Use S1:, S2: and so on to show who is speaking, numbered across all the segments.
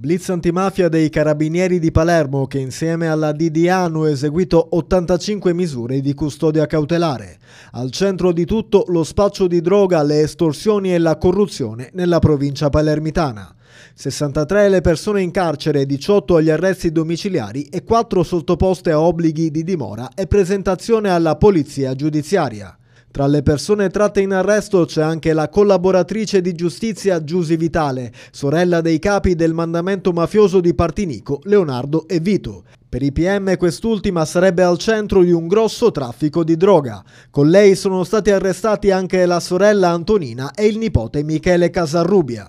S1: Blitz antimafia dei carabinieri di Palermo che insieme alla DDA hanno eseguito 85 misure di custodia cautelare. Al centro di tutto lo spaccio di droga, le estorsioni e la corruzione nella provincia palermitana. 63 le persone in carcere, 18 agli arresti domiciliari e 4 sottoposte a obblighi di dimora e presentazione alla polizia giudiziaria. Tra le persone tratte in arresto c'è anche la collaboratrice di giustizia Giusi Vitale, sorella dei capi del mandamento mafioso di Partinico, Leonardo e Vito. Per i PM quest'ultima sarebbe al centro di un grosso traffico di droga. Con lei sono stati arrestati anche la sorella Antonina e il nipote Michele Casarrubia.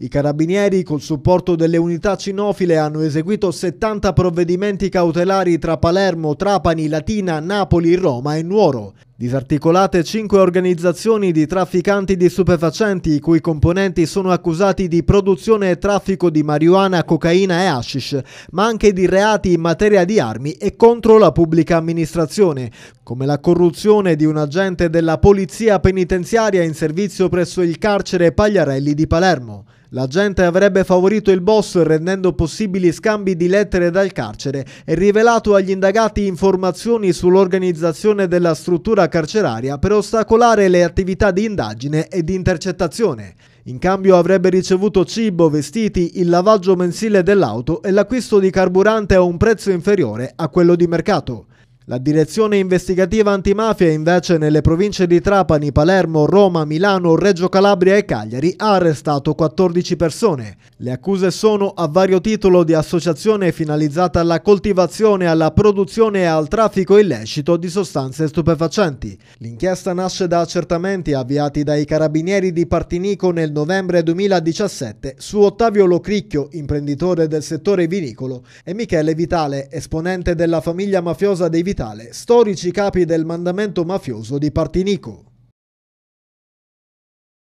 S1: I carabinieri, col supporto delle unità cinofile, hanno eseguito 70 provvedimenti cautelari tra Palermo, Trapani, Latina, Napoli, Roma e Nuoro. Disarticolate cinque organizzazioni di trafficanti di stupefacenti i cui componenti sono accusati di produzione e traffico di marijuana, cocaina e hashish, ma anche di reati in materia di armi e contro la pubblica amministrazione, come la corruzione di un agente della polizia penitenziaria in servizio presso il carcere Pagliarelli di Palermo. L'agente avrebbe favorito il boss rendendo possibili scambi di lettere dal carcere e rivelato agli indagati informazioni sull'organizzazione della struttura carceraria per ostacolare le attività di indagine e di intercettazione. In cambio avrebbe ricevuto cibo, vestiti, il lavaggio mensile dell'auto e l'acquisto di carburante a un prezzo inferiore a quello di mercato. La direzione investigativa antimafia invece nelle province di Trapani, Palermo, Roma, Milano, Reggio Calabria e Cagliari ha arrestato 14 persone. Le accuse sono a vario titolo di associazione finalizzata alla coltivazione, alla produzione e al traffico illecito di sostanze stupefacenti. L'inchiesta nasce da accertamenti avviati dai carabinieri di Partinico nel novembre 2017 su Ottavio Locricchio, imprenditore del settore vinicolo, e Michele Vitale, esponente della famiglia mafiosa dei Vitali capitale, storici capi del mandamento mafioso di Partinico.